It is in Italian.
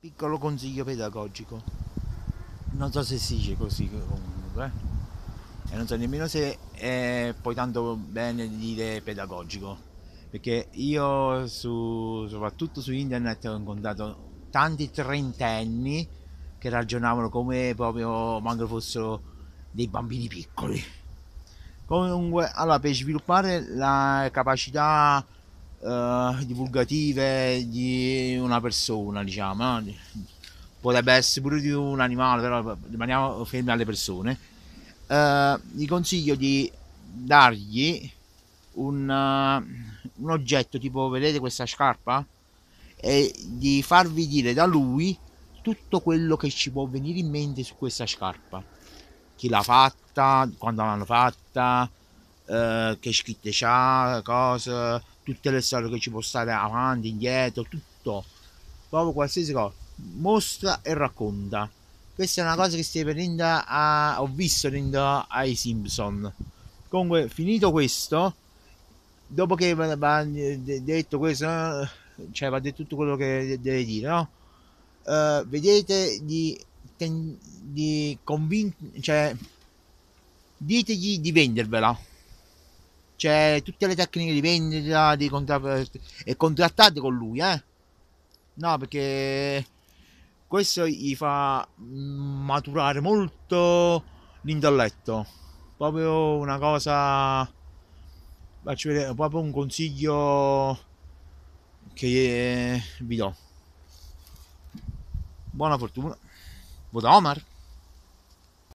Piccolo consiglio pedagogico. Non so se si dice così comunque. Eh. E non so nemmeno se è poi tanto bene dire pedagogico. Perché io su, soprattutto su internet ho incontrato tanti trentenni che ragionavano come proprio quando fossero dei bambini piccoli. Comunque, allora, per sviluppare la capacità eh, divulgative di una persona, diciamo. Eh. Potrebbe essere pure di un animale, però rimaniamo fermi alle persone. Eh, gli consiglio di dargli un, uh, un oggetto tipo vedete questa scarpa e di farvi dire da lui tutto quello che ci può venire in mente su questa scarpa chi l'ha fatta, quando l'hanno fatta, eh, che scritte c'ha, cose, tutte le storie che ci può stare avanti, indietro, tutto, proprio qualsiasi cosa, mostra e racconta. Questa è una cosa che stai venendo a, ho visto venendo ai Simpson. Comunque, finito questo, dopo che va eh, detto questo, eh, cioè va detto tutto quello che deve dire, no? Uh, vedete di, di convincere, cioè, ditegli di vendervela cioè tutte le tecniche di vendita di contra- e contrattate con lui eh no perché questo gli fa mm, maturare molto l'intelletto proprio una cosa faccio vedere proprio un consiglio che eh, vi do buona fortuna vota Omar